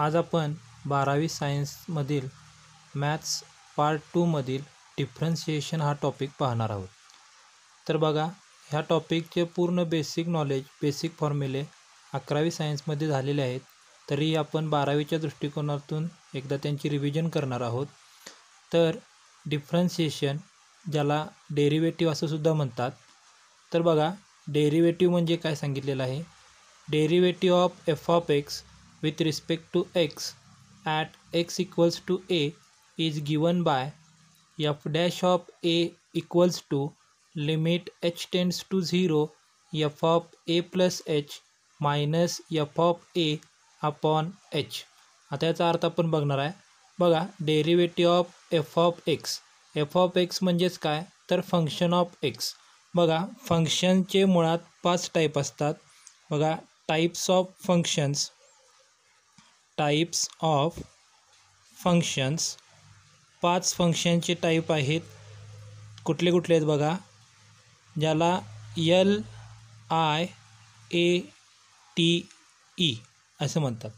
आज आपण बारावी सायन्समधील मॅथ्स पार्ट टूमधील डिफरन्सिएशन हा टॉपिक पाहणार आहोत तर बघा ह्या टॉपिकचे पूर्ण बेसिक नॉलेज बेसिक फॉर्म्युले अकरावी सायन्समध्ये झालेले आहेत तरी आपण बारावीच्या दृष्टिकोनातून एकदा त्यांची रिव्हिजन करणार आहोत तर डिफरन्सिएशन ज्याला डेरिवेटिव्ह असं सुद्धा म्हणतात तर बघा डेरिवेटिव्ह म्हणजे काय सांगितलेलं आहे derivative of F of x with respect to x at x equals to A is given by F dash of A equals to limit H tends to 0 F of A plus H minus F of A upon H आता याचा अर्थ आपण बघणार आहे बघा derivative of F of x F of x म्हणजेच काय तर फंक्शन ऑफ एक्स बघा फंक्शनचे मुळात पाच टाईप असतात बघा types of functions types of functions पाच फंक्शनचे टाईप आहेत कुठले कुठले आहेत बघा ज्याला L I A T E असं म्हणतात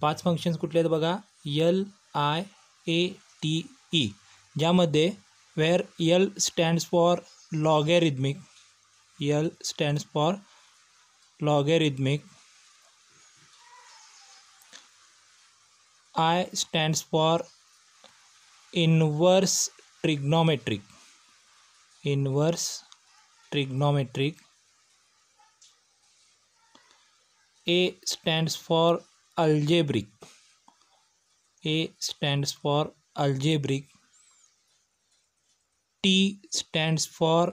पाच फंक्शन्स कुठले आहेत बघा L I A T E ज्यामध्ये where L stands for logarithmic L stands for logarithmic I stands for inverse trigonometric. Inverse trigonometric. A stands for algebraic. A stands for algebraic. T stands for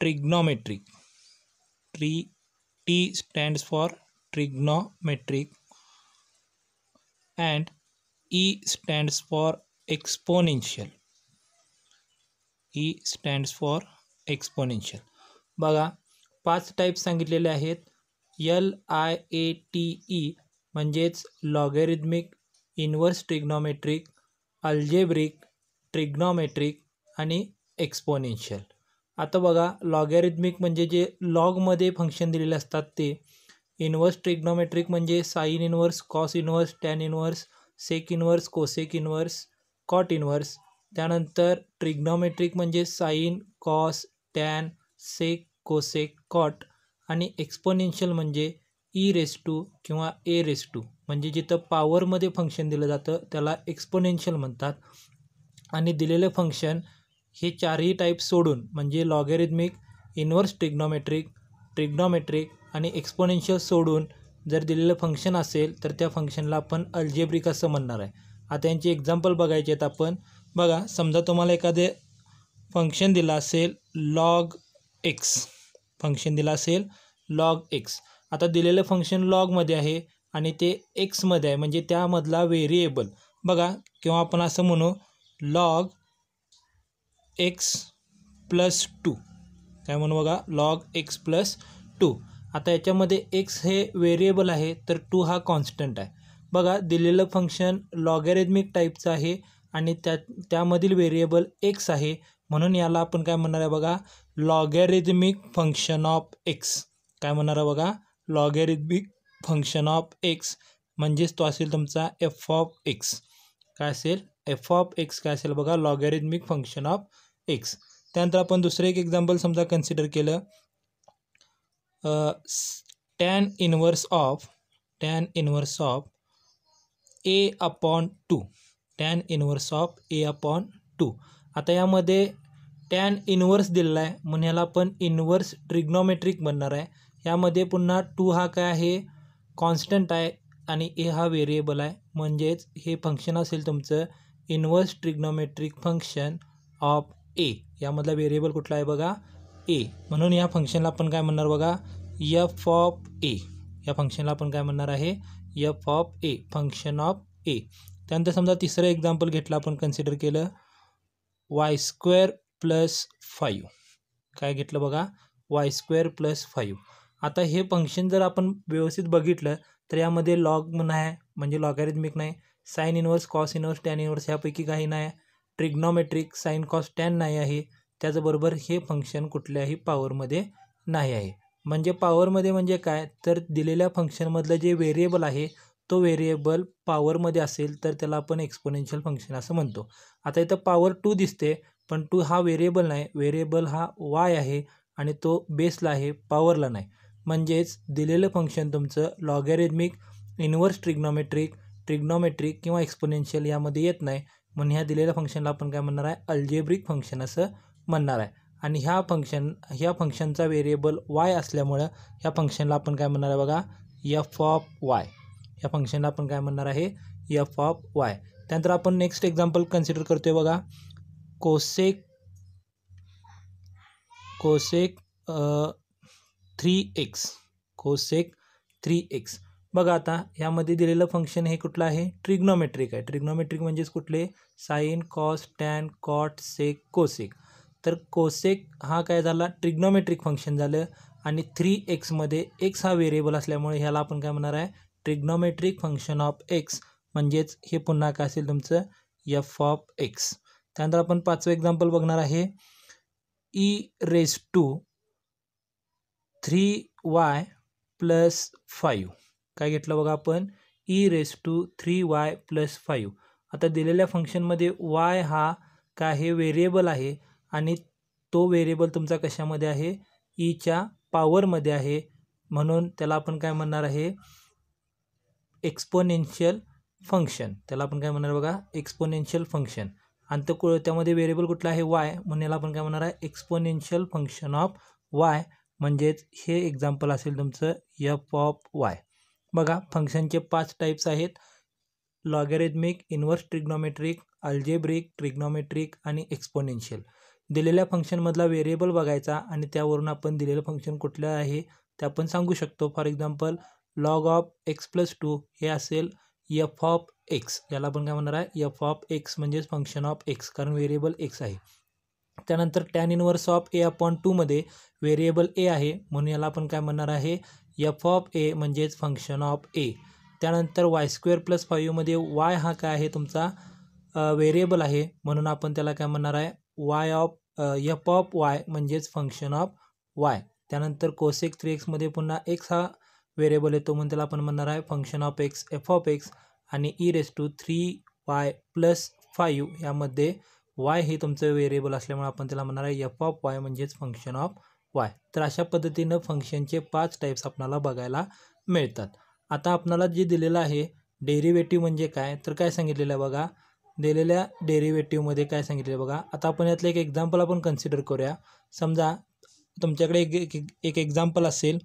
trigonometric. T stands for trigonometric and E stands for exponential. E stands for exponential बघा पाच type सांगितलेले आहेत L I A T E म्हणजेच logarithmic inverse trigonometric algebraic trigonometric आणि exponential आता बघा लॉगॅरिदमिक म्हणजे जे लॉगमध्ये फंक्शन दिलेले असतात ते इनव्हर्स ट्रिग्नोमेट्रिक म्हणजे sine inverse cos inverse tan inverse sec inverse cosec inverse cot inverse त्यानंतर ट्रिग्नोमेट्रिक म्हणजे sine cos tan sec cosec cot आणि एक्सपोनेन्शियल म्हणजे ई रेस टू किंवा ए रेस टू म्हणजे जिथं पॉवरमध्ये फंक्शन दिलं जातं त्याला एक्सपोनेन्शियल म्हणतात आणि दिलेलं फंक्शन हे चारही टाईप सोडून म्हणजे लॉगेरिदमिक इन्व्हर्स ट्रिग्नॉमेट्रिक ट्रिग्नॉमेट्रिक आणि एक्सपोनेन्शियल सोडून जर दिलेलं फंक्शन असेल तर त्या फंक्शनला आपण अल्जेब्रिक असं म्हणणार आहे आता यांची एक्झाम्पल बघायचे आहेत आपण बघा समजा तुम्हाला एखादे फंक्शन दिलं असेल लॉग एक्स फंक्शन दिलं असेल लॉग एक्स आता दिलेलं फंक्शन लॉगमध्ये आहे आणि ते एक्समध्ये आहे म्हणजे त्यामधला व्हेरिएबल बघा किंवा आपण असं म्हणू लॉग एक्स प्लस टू काय म्हणू बघा लॉग एक्स प्लस टू आता याच्यामध्ये एक्स हे व्हेरिएबल आहे तर टू हा कॉन्स्टंट आहे बघा दिलेलं फंक्शन लॉगॅरिदमिक टाईपचं आहे आणि त्या त्यामधील व्हेरिएबल एक्स आहे म्हणून याला आपण काय म्हणणार आहे बघा लॉगॅरिदमिक फंक्शन ऑफ एक्स काय म्हणणार आहे बघा लॉगॅरिदमिक फंक्शन ऑफ एक्स म्हणजेच तो असेल तुमचा एफ ऑफ एक्स काय असेल एफ ऑफ एक्स काय असेल बघा लॉगॅरिदमिक फंक्शन ऑफ एक्स त्यानंतर आपण दुसरं एक एक्झाम्पल समजा कन्सिडर केलं tan inverse of tan inverse of A upon two tan inverse of A upon two आता यामध्ये टॅन इनवर्स दिलेला आहे म्हणून ह्याला आपण इनवर्स ट्रिग्नोमेट्रिक बनणार आहे यामध्ये पुन्हा टू हा काय आहे कॉन्स्टंट आहे आणि ए हा व्हेरिएबल आहे म्हणजेच हे फंक्शन असेल तुमचं inverse trigonometric function of A यामधला व्हेरिएबल कुठला आहे बघा ए म्हणून या फंक्शनला आपण काय म्हणणार बघा यफ ऑफ ए या फंक्शनला आपण काय म्हणणार आहे F of A function of ए त्यानंतर समजा तिसरं एक्झाम्पल घेतलं आपण कन्सिडर केलं वाय स्क्वेअर प्लस फाईव्ह काय घेतलं बघा वाय स्क्वेअर प्लस फाईव्ह आता हे फंक्शन जर आपण व्यवस्थित बघितलं तर यामध्ये लॉग म्हणजे नाही म्हणजे लॉगॅरिथमिक नाही sine inverse cos inverse tan inverse यापैकी काही नाही ट्रिग्नॉमेट्रिक साईन कॉस टॅन नाही आहे त्याचबरोबर हे फंक्शन कुठल्याही पावरमध्ये नाही आहे म्हणजे पावरमध्ये म्हणजे काय तर दिलेल्या फंक्शनमधलं जे व्हेरिएबल आहे तो व्हेरिएबल पावरमध्ये असेल तर त्याला आपण एक्सपोनेन्शियल फंक्शन असं म्हणतो आता इथं पावर टू दिसते पण टू हा व्हेरिएबल नाही व्हेरिएबल हा वाय आहे आणि तो बेसला आहे पावरला नाही म्हणजेच दिलेलं फंक्शन तुमचं लॉगॅरिथमिक इन्व्हर्स ट्रिग्नॉमेट्रिक ट्रिग्नॉमेट्रिक किंवा एक्सपोनेन्शियल यामध्ये येत नाही म्हणून ह्या दिलेल्या फंक्शनला आपण काय म्हणणार आहे अल्जेब्रिक फंक्शन असं म्हणणार आहे आणि ह्या फंक्शन ह्या फंक्शनचा व्हेरिएबल वाय असल्यामुळं ह्या फंक्शनला आपण काय म्हणणार आहे बघा यफ ऑफ वाय या फंक्शनला आपण काय म्हणणार आहे यफ ऑफ वाय त्यानंतर आपण नेक्स्ट एक्झाम्पल कन्सिडर करतोय बघा cosec cosec three x cosec three x बघा आता ह्यामध्ये दिलेलं फंक्शन हे कुठलं आहे ट्रिग्नोमेट्रिक आहे ट्रिग्नोमेट्रिक म्हणजेच कुठले sine cos tan cot sec cosec तर कोसेक हा काय झाला ट्रिग्नोमेट्रिक फंक्शन झालं आणि थ्री एक्समध्ये एक्स हा व्हेरिएबल असल्यामुळे ह्याला आपण काय म्हणणार आहे ट्रिग्नोमेट्रिक फंक्शन ऑफ एक्स म्हणजेच हे पुन्हा काय असेल तुमचं यफ ऑफ एक्स त्यानंतर आपण पाचवं एक्झाम्पल बघणार आहे e raise to three y plus five काय घेतलं बघा आपण e raise to three y plus five आता दिलेल्या फंक्शनमध्ये वाय हा काय हे व्हेरिएबल आहे आणि तो व्हेरिएबल तुमचा कशामध्ये आहे ईच्या e पॉवरमध्ये आहे म्हणून त्याला आपण काय म्हणणार आहे एक्सपोनेन्शियल फंक्शन त्याला आपण काय म्हणणार बघा एक्सपोनेन्शियल फंक्शन आणि तर कु त्यामध्ये व्हेरिएबल कुठला आहे वाय म्हणून याला आपण काय म्हणणार आहे एक्सपोनेन्शियल फंक्शन ऑफ वाय म्हणजेच हे एक्झाम्पल असेल तुमचं यफ ऑफ वाय बघा फंक्शनचे पाच टाईप्स आहेत logarithmic inverse trigonometric algebraic trigonometric आणि एक्सपोनेन्शियल दिलेल्या फंक्शनमधला व्हेरिएबल बघायचा आणि त्यावरून आपण दिलेलं फंक्शन कुठलं आहे ते आपण सांगू शकतो for example log of x plus two हे असेल यफ ऑफ एक्स याला आपण काय म्हणणार आहे यफ ऑफ एक्स म्हणजेच फंक्शन ऑफ एक्स कारण व्हेरिएबल एक्स आहे त्यानंतर tan inverse of A upon टूमध्ये व्हेरिएबल ए आहे म्हणून याला आपण काय म्हणणार आहे यफ ऑफ ए म्हणजेच फंक्शन ऑफ ए त्यानंतर वाय स्क्वेअर प्लस फाईव्हमध्ये वाय हा काय आहे तुमचा व्हेरिएबल आहे म्हणून आपण त्याला काय म्हणणार आहे y of f of y म्हणजेच फंक्शन ऑफ वाय त्यानंतर कोसेक थ्री एक्समध्ये पुन्हा एक्स हा व्हेरिएबल येतो म्हणून त्याला आपण म्हणणार आहे function of x F of x आणि e raise to three y plus five यामध्ये वाय हे तुमचं व्हेरिएबल असल्यामुळे आपण त्याला म्हणणार आहे एफ ऑफ वाय म्हणजेच फंक्शन ऑफ वाय तर अशा पद्धतीनं फंक्शनचे पाच टाईप्स आपल्याला बघायला मिळतात आता आपणाला जे दिलेलं आहे डेरिवेटिव्ह म्हणजे काय तर काय सांगितलेलं आहे बघा दिलेल्या मध्ये काय सांगितले बघा आता आपण यातलं एक एक्झाम्पल आपण कन्सिडर करूया समजा तुमच्याकडे एक एक एक्झाम्पल असेल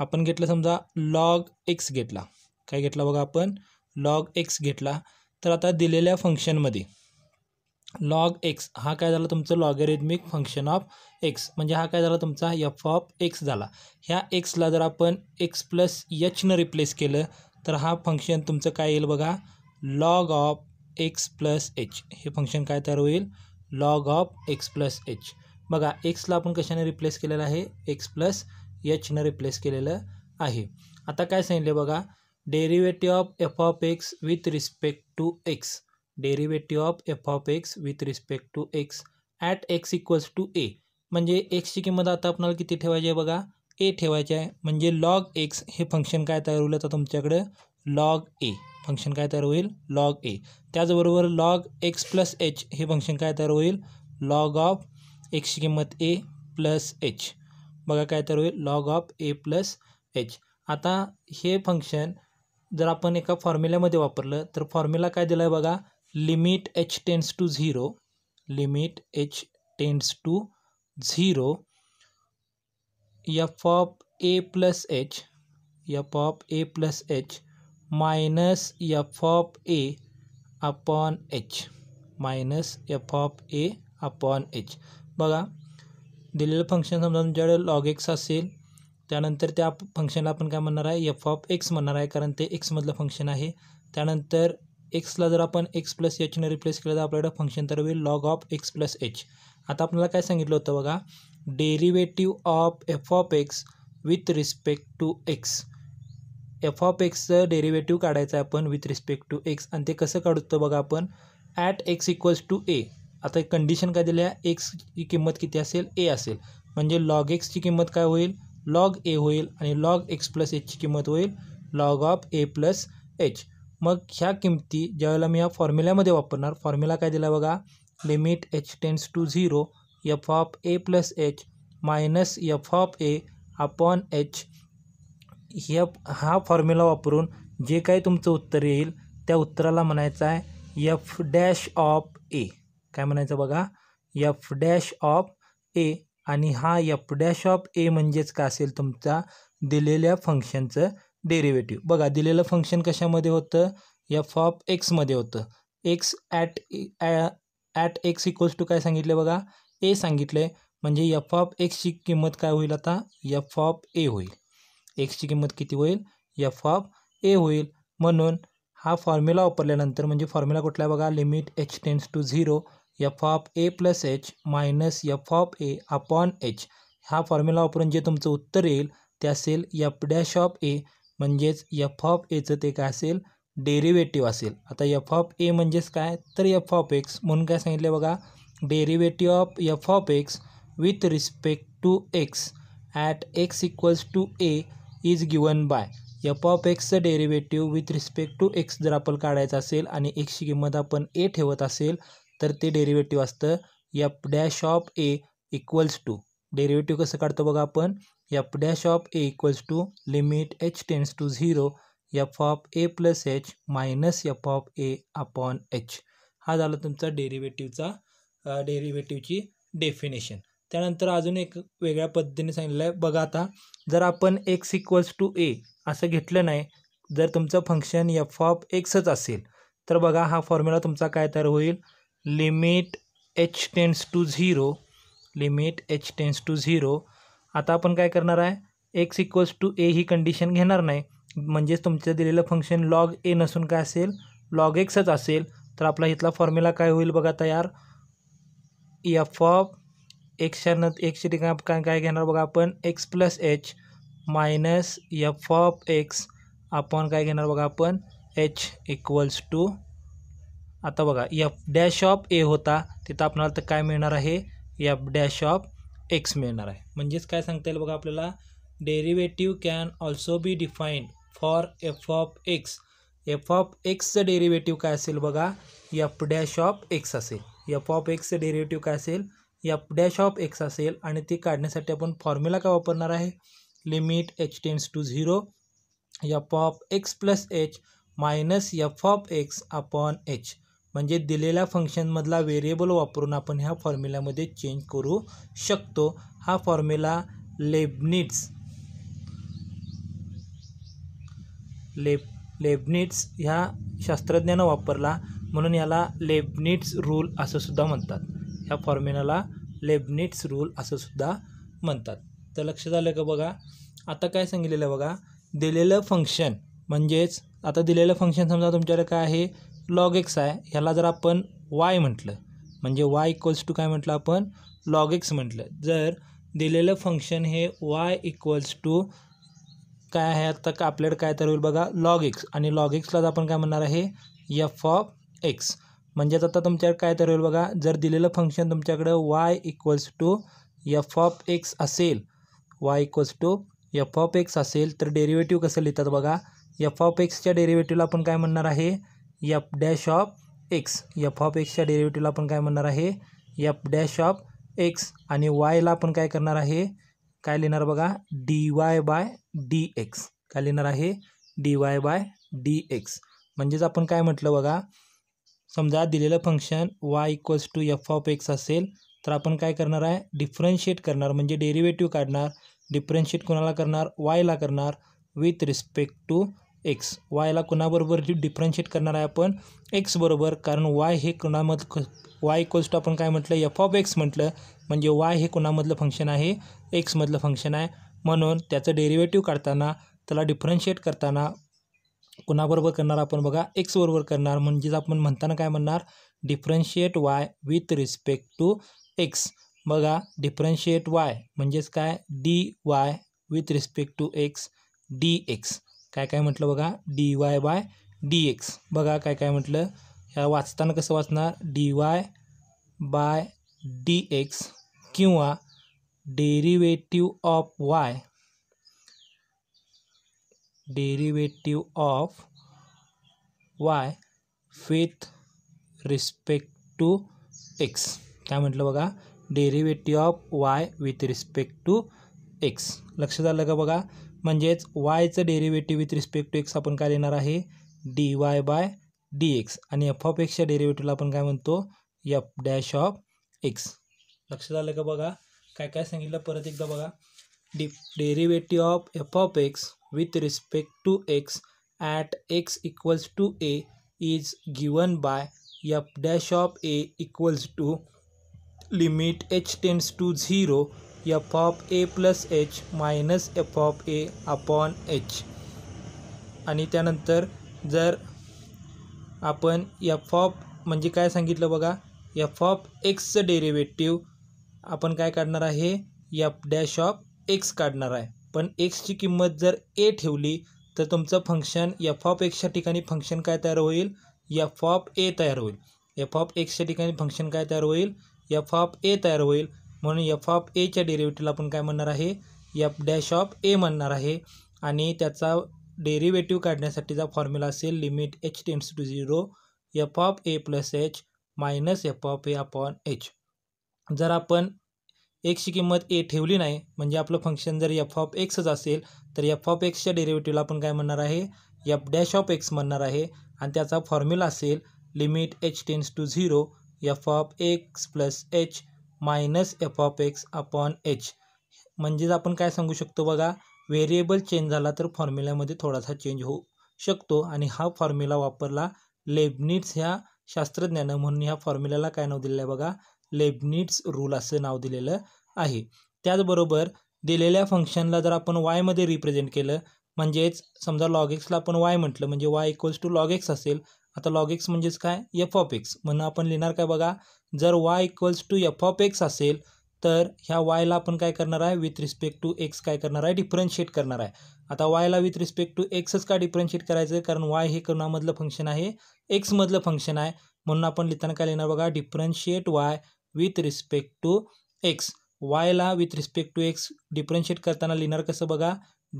आपण घेतलं समजा लॉग एक्स घेतला काय घेतला बघा आपण लॉग एक्स घेतला तर आता दिलेल्या फंक्शनमध्ये लॉग एक्स हा काय झाला तुमचं लॉगरिदमिक फंक्शन ऑफ एक्स म्हणजे हा काय झाला तुमचा यफ ऑफ एक्स झाला ह्या एक्सला जर आपण एक्स प्लस यचनं रिप्लेस केलं तर हा फंक्शन तुमचं काय येईल बघा log of x plus h हे फंक्शन काय तयार होईल log of x plus h बघा एक्सला आपण कशाने रिप्लेस केलेलं आहे एक्स प्लस एचनं रिप्लेस केलेलं आहे आता काय सांगितलं बघा derivative of F of x with respect to x derivative of F of x with respect to x at x equals to a म्हणजे एक्सची किंमत आता आपणाला किती ठेवायची आहे बघा ए ठेवायची आहे म्हणजे लॉग एक्स हे फंक्शन काय तयार होईल आता तुमच्याकडं लॉग ए फंक्शन काय तयार होईल लॉग ए त्याचबरोबर लॉग एक्स प्लस एच हे फंक्शन काय तयार होईल लॉग ऑफ एक्सची किंमत ए प्लस एच बघा काय तर होईल log of A plus h आता हे फंक्शन जर आपण एका फॉर्म्युल्यामध्ये वापरलं तर फॉर्म्युला काय दिलं आहे बघा limit h tends to zero limit h tends to zero f of A plus h f of A plus H minus f of A upon h minus f of A upon h बघा दिलेलं function समजा तुमच्याकडे log x असेल त्यानंतर त्या फंक्शनला आपण काय म्हणणार आहे एफ ऑफ एक्स म्हणणार आहे कारण ते एक्समधलं फंक्शन आहे त्यानंतर एक्सला जर आपण एक्स प्लस एचने रिप्लेस केलं तर आपल्याकडं फंक्शन तर होईल log of x plus h आता आपल्याला काय सांगितलं होतं बघा derivative of F of x with respect to x F of एक्सचं डेरिवेटिव्ह काढायचं आहे आपण विथ रिस्पेक्ट टू एक्स आणि ते कसं काढतो बघा आपण at x equals to a आता एक कंडिशन काय दिली आहे एक्सची किंमत किती असेल ए असेल म्हणजे लॉग एक्सची किंमत काय होईल लॉग ए होईल आणि लॉग एक्स प्लस एचची किंमत होईल log of A plus h मग ह्या किमती ज्यावेळेला मी या फॉर्म्युल्यामध्ये वापरणार फॉर्म्युला काय दिला बघा limit h tends to zero f of A plus H minus f of A upon h ह्या हा फॉर्म्युला वापरून जे काही तुमचं उत्तर येईल त्या उत्तराला म्हणायचं आहे यफ डॅश ऑफ ए काय म्हणायचं बघा यफ डॅश ऑफ ए आणि हा यफ डॅश ऑफ ए म्हणजेच का असेल तुमचा दिलेल्या फंक्शनचं डेरिवेटिव बघा दिलेलं फंक्शन कशामध्ये होतं यफ ऑफ एक्समध्ये होतं x at at x equals to काय सांगितलं बघा ए सांगितलं आहे म्हणजे यफ ऑफ एक्सची किंमत काय होईल आता यफ ऑफ ए होईल एक्सची किंमत किती होईल एफ ऑफ ए होईल म्हणून हा फॉर्म्युला वापरल्यानंतर म्हणजे फॉर्म्युला कुठला बघा limit h tends to zero f of A plus H minus F of A upon h हा फॉर्म्युला वापरून जे तुमचं उत्तर येईल ते असेल एफ डॅश ऑफ ए म्हणजेच यफ ऑफ एचं ते काय असेल डेरिवेटिव्ह असेल आता एफ ऑफ ए म्हणजेच काय तर एफ ऑफ एक्स म्हणून काय सांगितलं बघा derivative of F of x with respect to x at x equals to A is given by f of एक्सचं derivative with respect to x जर आपण काढायचं असेल आणि एक्सची किंमत आपण ए ठेवत असेल तर ते डेरिव्हेटिव्ह असतं f dash of A equals to derivative कसं काढतो बघा आपण f dash of A equals to limit h tends to zero f of A plus H minus f of A upon h हा झाला तुमचा डेरिव्हेटिव्हचा डेरिव्हेटिव्हची डेफिनेशन त्यानंतर अजून एक वेगळ्या पद्धतीने सांगितलं आहे बघा आता जर आपण एक्स इक्वल्स टू ए असं घेतलं नाही जर तुमचं फंक्शन एफ ऑफ एक्सच असेल तर बघा हा फॉर्म्युला तुमचा काय तयार होईल limit h tends to zero limit h tends to zero आता आपण काय करणार आहे एक्स इक्वल्स टू ए ही कंडिशन घेणार नाही म्हणजेच तुमचं दिलेलं फंक्शन लॉग ए नसून काय असेल लॉग एक्सच असेल तर आपला इथला फॉर्म्युला काय होईल बघा तयार एफ ऑफ एक्शानं एकची ठिकाण काय काय घेणार बघा आपण x plus H minus F of x आपण काय घेणार बघा आपण एच इक्वल्स टू आता बघा यफ डॅश ऑफ ए होता तिथं आपल्याला तर काय मिळणार आहे यफ डॅश ऑफ एक्स मिळणार आहे म्हणजेच काय सांगता येईल बघा आपल्याला derivative can also be defined for f of x F of एक्सचं डेरिवेटिव्ह काय असेल बघा यफ डॅश ऑफ एक्स असेल एफ ऑफ एक्सचं डेरिवेटिव्ह काय असेल या डॅश ऑफ एक्स असेल आणि ती काढण्यासाठी आपण फॉर्म्युला काय वापरणार आहे limit h tends to zero f of x plus H minus F of x upon h म्हणजे दिलेल्या फंक्शनमधला व्हेरिएबल वापरून आपण ह्या फॉर्म्युल्यामध्ये चेंज करू शकतो हा फॉर्म्युला लेबनिट्स लेब लेबनिट्स ह्या शास्त्रज्ञानं वापरला म्हणून याला लेबनिट्स रूल असंसुद्धा म्हणतात ह्या फॉर्म्युलाला लेबनिट्स रूल असं सुद्धा म्हणतात तर लक्ष झालं का बघा आता काय सांगितलेलं बघा दिलेलं फंक्शन म्हणजेच आता दिलेलं फंक्शन समजा तुमच्याकडे काय आहे लॉग एक्स आहे ह्याला जर आपण वाय म्हटलं म्हणजे वाय इक्वल्स टू काय म्हटलं आपण लॉग एक्स म्हटलं जर दिलेलं फंक्शन हे वाय इक्वल्स टू काय आहे आता का आपल्याकडे काय तर होईल बघा लॉग एक्स आणि लॉग जर आपण काय म्हणणार आहे यफ ऑफ एक्स म्हणजेच आता तुमच्याकडे काय तर होईल बघा जर दिलेलं फंक्शन तुमच्याकडं y equals to f of x असेल y equals to f of x असेल तर डेरिवेटिव्ह कसं लिहितात बघा एफ ऑफ एक्सच्या डेरिवेटिव्हला आपण काय म्हणणार आहे f dash of x f of एक्सच्या डेरिवेटिव्हला आपण काय म्हणणार आहे एफ डॅश ऑफ एक्स आणि वायला आपण काय करणार आहे काय लिहिणार बघा d y by d x काय लिहिणार आहे d y by d x म्हणजेच आपण काय म्हटलं बघा समजा दिलेलं function y equals to f of x असेल तर आपण काय करणार आहे डिफरन्शिएट करणार म्हणजे डेरिवेटिव्ह काढणार डिफरन्शिएट कुणाला करणार वायला करणार विथ रिस्पेक्ट टू एक्स वायला कोणाबरोबर डिफरन्शिएट करणार आहे आपण एक्सबरोबर बरोबर कारण वाय हे क वाय इक्वल्स टू आपण काय म्हटलं एफ ऑफ एक्स म्हटलं म्हणजे वाय हे कुणामधलं फंक्शन आहे एक्समधलं फंक्शन आहे म्हणून त्याचं डेरिवेटिव्ह काढताना त्याला डिफरन्शिएट करताना कुणाबरोबर करणार आपण बघा एक्स बरोबर करणार म्हणजेच आपण म्हणताना काय म्हणणार differentiate y with respect to x बघा डिफरन्शिएट वाय म्हणजेच काय d y with respect to x d x काय काय म्हटलं बघा d y by d x बघा काय काय म्हटलं ह्या वाचताना कसं वाचणार d y by d x किंवा derivative of y derivative of y with respect to x काय म्हटलं बघा derivative of y with respect to x लक्ष झालं का बघा म्हणजेच वायचं derivative with respect to x आपण काय देणार आहे d y by d x आणि एफ ऑफ एक्सच्या आपण काय म्हणतो यफ डॅश ऑफ एक्स लक्ष झालं का बघा काय काय सांगितलं परत एकदा बघा d of F of x with respect to x at x equals to A is given by F dash of A equals to limit h tends to zero f of A plus H minus f of A upon h आणि त्यानंतर जर आपण F op म्हणजे काय सांगितलं बघा F of एक्सचं derivative आपण काय काढणार आहे यफ डॅश ऑफ एक्स काढणार आहे पण एक्सची किंमत जर ए ठेवली तर तुमचं फंक्शन एफ ऑफ एक्सच्या ठिकाणी फंक्शन काय तयार होईल एफ ऑफ ए तयार होईल एफ ऑफ एक्सच्या ठिकाणी फंक्शन काय तयार होईल एफ ऑफ ए तयार होईल म्हणून एफ ऑफ एच्या डेरिव्हेटिव्हला आपण काय म्हणणार आहे एफ डॅश ऑफ ए म्हणणार आहे आणि त्याचा डेरिव्हेटिव्ह काढण्यासाठीचा फॉर्म्युला असेल limit h tends to zero f of A plus H minus f of A upon h जर आपण एक्सची किंमत ए ठेवली नाही म्हणजे आपलं फंक्शन जर एफ ऑफ एक्सच असेल तर एफ ऑफ एक्सच्या डेरिव्हेटिव्हला आपण काय म्हणणार आहे एफ डॅश ऑफ एक्स म्हणणार आहे आणि त्याचा फॉर्म्युला असेल limit h tends to zero f of x plus H minus f of x upon h म्हणजेच आपण काय सांगू शकतो बघा व्हेरिएबल चेंज झाला तर फॉर्म्युल्यामध्ये थोडासा चेंज होऊ शकतो आणि हा फॉर्म्युला वापरला लेबनिट्स ह्या शास्त्रज्ञानं म्हणून ह्या फॉर्म्युल्याला काय नाव दिलं आहे बघा लेबनिट्स रूल असं नाव दिलेलं आहे त्याचबरोबर दिलेल्या फंक्शनला जर आपण वायमध्ये रिप्रेझेंट केलं म्हणजेच समजा लॉग एक्सला आपण वाय म्हटलं म्हणजे y equals to log x असेल आता लॉग एक्स म्हणजेच काय एफ ऑफ एक्स म्हणून आपण लिहिणार काय बघा जर y equals to f of x असेल तर ह्या वायला आपण काय करणार आहे विथ रिस्पेक्ट टू एक्स काय करणार आहे डिफरन्शिएट करणार आहे आता वायला विथ रिस्पेक्ट टू एक्सच का डिफरन्शिएट करायचं कारण वाय हे कोणामधलं फंक्शन आहे एक्समधलं फंक्शन आहे म्हणून आपण लिहिताना काय लिहिणार बघा differentiate y with respect to x वायला with respect to x differentiate करताना लिहिणार कसं बघा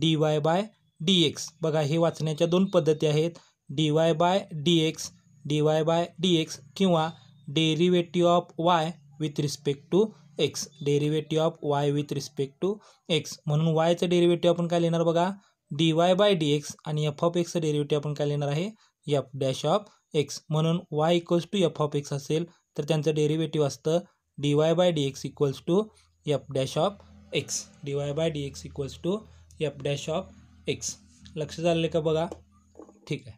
d y by d x बघा हे वाचण्याच्या दोन पद्धती आहेत d y by d x d y by d x किंवा derivative of y with respect to x derivative of y with respect to x म्हणून वायचं डेरिवेटिव्ह आपण काय लिहिणार बघा d y by d x आणि एफ ऑफ एक्सचं derivative आपण काय लिहिणार आहे एफ डॅश ऑफ एक्स म्हणून y equals to f of x असेल तर त्यांचं डेरिव्हेटिव्ह असतं d y by d x equals to f dash of x d y by d x equals to f dash of x लक्ष आहे का बघा ठीक आहे